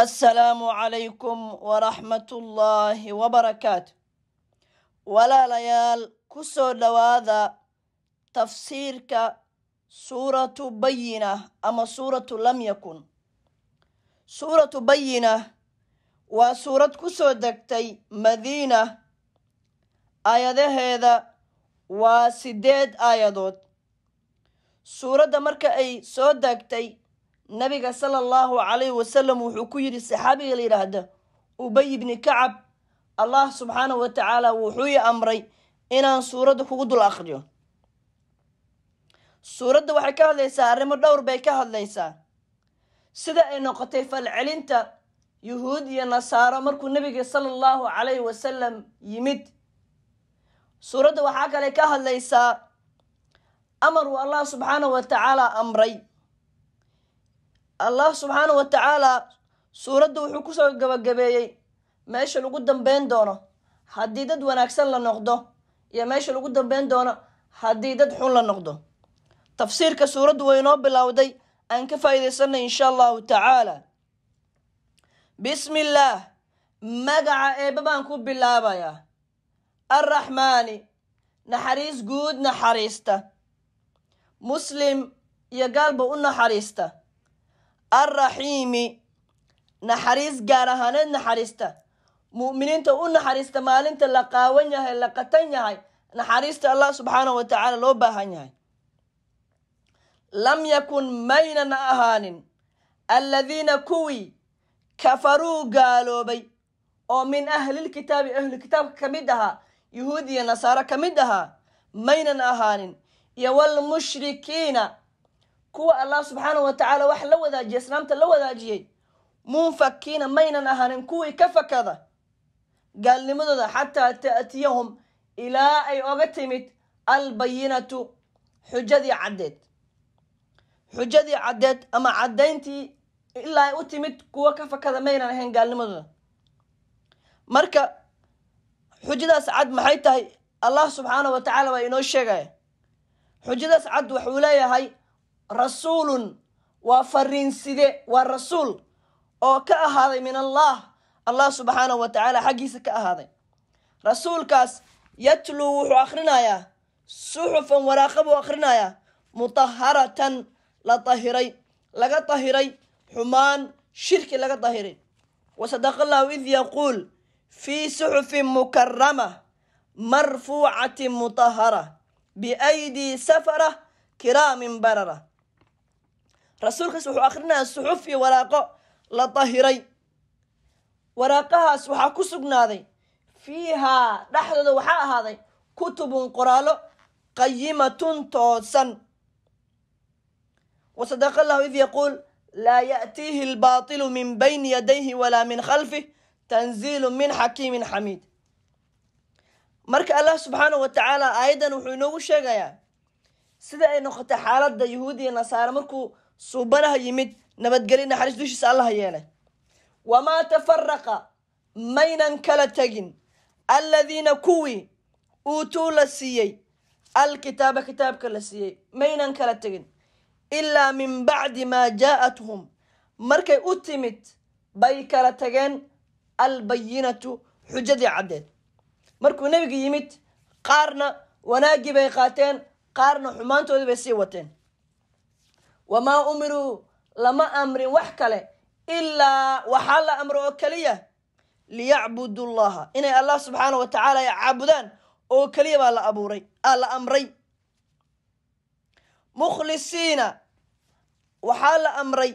asalaamu calaykum waraxmatullaahi wabarakaatu walaalayaal ku soo dhowaada tafsiirka suuratu bayina ama suuratu lam yakun suuratu bayina waa suurad ku soo degtay madiina aayadaheeda waa sideed aayadood suuradda marka ay soo degtay nabiga sala allahu calayhi wasalam wuxuu ku yidhi saxaabiga la yidhaahda ubay ibni kacab allah subxaanahu wa tacaala wuxuu i amray inaan suuradda kugu dul akhriyo suuradda waxay ka hadlaysaa arrimo dhowr bay ka hadlaysaa sida ay noqotay falcelinta yuhuud iyo nasaaro markuu nabiga sala allahu calayhi wasalam yimid suuradda waxaa kale ka hadlaysaa amar uu allah subxaanahu wa tacaala amray allah subxaanahu wa tacaala suuradda wuxuu kusoo gabagabeeyey meesha lagu dambeyn doono haddii dad wanaagsan la noqdo iyo meesha lagu dambeyn doono haddii dad xun la noqdo tafsiirka suuraddu way inoo bilowday aan ka faa'iidaysanay insha allahu tacaala bismi illaah magaca eebba baan ku bilaabayaa arraxmaani naxariis guud naxariista muslim iyo gaalba u naxariista arraxiimi naxariis gaar ahaaneed naxariista muminiinta u naxariista maalinta la qaawan yahay la qatan yahay naxariista allah subxaanahu wa loo baahan yahay lam yakun maynan ahaanin alladiina kuwii kafaruu gaaloobay oo min ahlilkitaabi ahlukitaabka ka mid ahaa yuhuud iyo nasaaro ka mid ahaa maynan ahaanin iyo walmushrikiina kuwa allah subxaanahu watacaala wax la wadaajiyay islaamta la wadaajiyey munfakiina maynan ahanin kuwii ka fakada gaalnimadooda xataa ta'tiyahum ilaa ay oga timid albayinatu xujadii caddeed xujadii caddeed ama caddayntii ilaa ay u timid kuwo ka fakada maynan ahayn gaalnimadooda marka xujadaas cad maxay tahay allah subxaanahu watacaala waa inoo sheegaya xujadaas cad waxuu leeyahay rasuulun waa fariinside waa rasuul oo ka ahaaday min allaah allah subxaanahu wa tacaala xaggiisa ka ahaaday rasuulkaas yatluu wuxuu akhrinayaa suxufan waraaqa buu akhrinayaa mutaharatan la tahiray laga tahiray xumaan shirki laga dahiray wa sadaqa allahu id yaquul fii suxufin mukarama marfuucatin mutahara biaydii safara kiraamin barara رسول خس وآخرنا الصحف وراقه لطهري وراقها سوحا كسقنا ذي فيها لحظة وحاء هذي كتب قرال قيمة توسا وصدق الله إذ يقول لا يأتيه الباطل من بين يديه ولا من خلفه تنزيل من حكيم حميد مرك الله سبحانه وتعالى أيضا وحينو شغيا سيدا أي نقطة حالة دا يهودي نصارى مركو suubanaha yimid nabadgelyo naxariis dushiisa allaha yeele wamaa tafaraqa maynan kala tegin alladiina kuwii uutuu la siiyey alkitaaba kitaabka la siiyey maynan kala tegin ilaa min bacdi maa jaa'athum markay u timid bay kala tageen albayinatu xujadii caddeed markuu nebiga yimid qaarna wanaaggii bay qaateen qaarna xumaantoodii bay sii wateen wamaa umiruu lama amrin wax kale ilaa waxaa la amro oo keliya liyacbudu llaha inay allah subxaana wa tacaala caabudaan oo keliya baa la abuuray aa la amray mukhlisiina waxaa la amray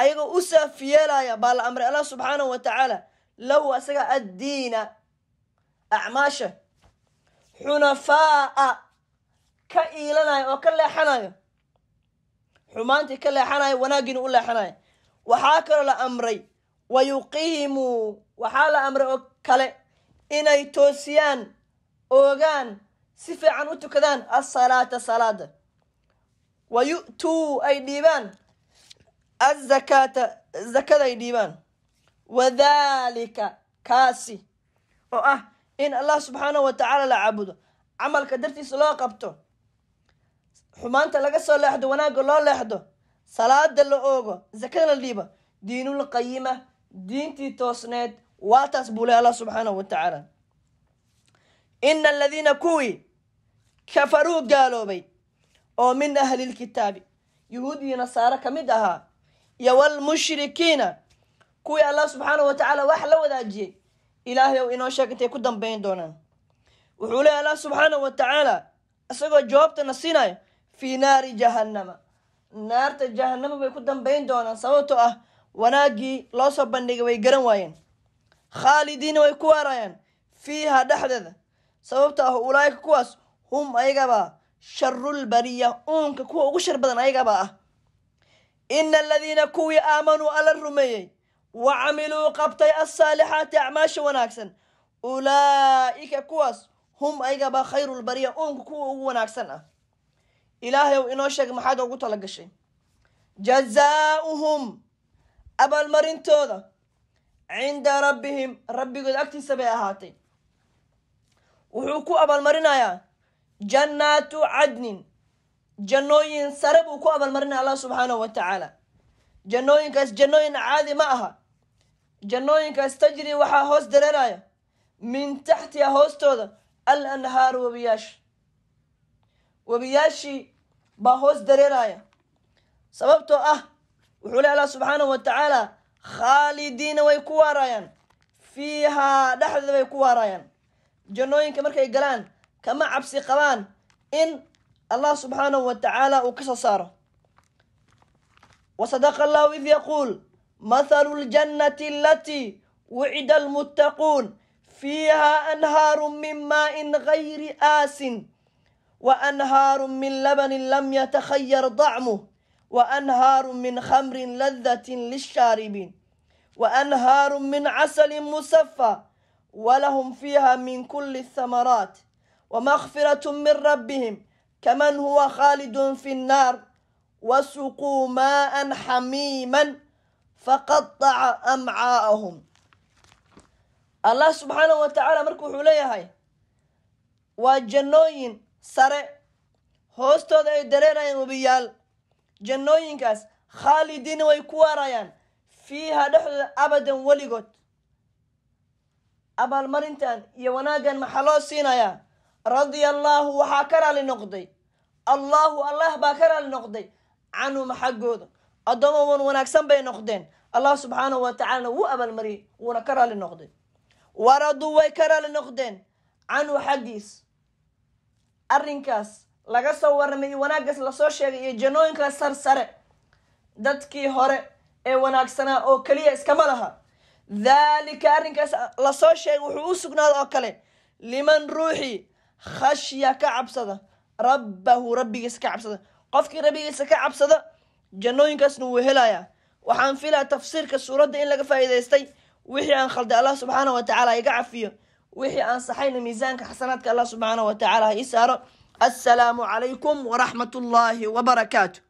ayagoo u saaf yeelaya baa la amray allah subxaanahu wa tacaala lahu asaga addiina acmaasha xunafaa'a ka iilanaya oo ka leexanayo xumaantii ka leexanaya wanaaggiina u leexanaya waxaa kaloo la amray wa yuqiimuu waxaa la amray oo kale inay toosiyaan oogaan si fiican u tukadaan asalaata salaada wa yu'tuu ay dhiibaan azakaata zakada ay dhiibaan wadhalika kaasi oo ah in allah subxaanahu wa tacaala la caabudo camalka dartiisa loo qabto xumaanta laga soo leexdo wanaagga loo leexdo salaada la oogo zakada la dhiiba diinul qayima diintii toosneed waa taas buu leh allah subxaanahu wa tacaala ina aladiina kuwii kafaruu gaaloobay oo min ahlilkitaabi yuhuud iyo nasaare ka mid ahaa iyo walmushrikiina kuwii allah subxaanahu watacaala wax la wadaajiyey ilaahay ou inoo sheeg intay ku dambeyn doonaan wuxuu leehy allah subxaanahu wa tacaala isagoo jawaabtana siinayo fii naari jahannama naarta jahannama bay ku dambayn doonaan sababtoo ah wanaaggii loo soo bandhigay way garan waayeen khaalidiina way ku waarayaan fiiha dhexdeeda sababto ah ulaaika kuwaas hum ayagabaa sharul bariya uunka kuwa ugu shar badan ayagaba ah ina aladiina kuwii aamanuu alla rumeeyey wa camiluu qabtay alsaalixaati acmaasha wanaagsan ulaa'ika kuwaas hum ayagabaa khayrulbariya uunka kuwa ugu wanaagsan ah ilaahayw inoo sheeg maxaad ugu tala gashay jazaauhum abaalmarintooda cinda rabbihim rabbigood agtiisa bay ahaatay wuxuu ku abaalmarinayaa jannaatu cadnin jannooyin sare buu ku abaalmarinaya allah subxaanahu watacaala jannooyinkaas jannooyin caadi ma aha jannooyinkaas tajri waxaa hoos dareeraya min taxtiha hoostooda al anhaaru wabiyaasha webiyaashii baa hoos dareeraya sababtoo ah wuxuu le allah subxaanahu watacaala khaalidiina way ku waarayaan fiihaa dhexdeeda bay ku waarayaan jannooyinka markay galaan kama cabsi qabaan in allah subxaanahu wa tacaala uu ka soo saaro wa sadaqa allahu id yaquul mathalu ljannati alatii wucida almuttaquun fiihaa anhaaru min maain gayri aasin وأنهار من لبن لم يتخير طعمه وأنهار من خمر لذة للشاربين وأنهار من عسل مصفى ولهم فيها من كل الثمرات ومغفرة من ربهم كمن هو خالد في النار وسقوا ماء حميما فقطع أمعاءهم الله سبحانه وتعالى مركو هاي وجنوين sare hoostooda ay dareerayaan webiyaal jannooyinkaas khaalidiina way ku waarayaan fiiha dhexdooda abadan weligood abaalmarintan iyo wanaaggan maxaa loo siinayaa radia allaahu waxaa ka raali noqday allaahu allah baa ka raali noqday canhuma xaggooda addooma wan wanaagsan bay noqdeen allah subxaanahu wa wuu abaalmariyey wuuna ka raali noqday waraduu way ka raali noqdeen canhu xaggiis arrinkaas laga soo warramay iyo wanaaggaas lasoo sheegay iyo janooyinkaas sarsare dadkii hore ee wanaagsanaa oo keliya iskama laha daalika arrinkaas lasoo sheegay wuxuu u sugnaada oo kale liman ruuxii khashya ka cabsada rabbahu rabbigiisa ka cabsada qofkii rabbigiisa ka cabsada janooyinkaasna wuu helayaa waxaan filaa tafsiirka suuradda in laga faa'iidaystay wixii aan khalday allah subxaanah wa tacaala iga cafiyo وحي أن صحينا ميزانك حسناتك الله سبحانه وتعالى إسارة السلام عليكم ورحمة الله وبركاته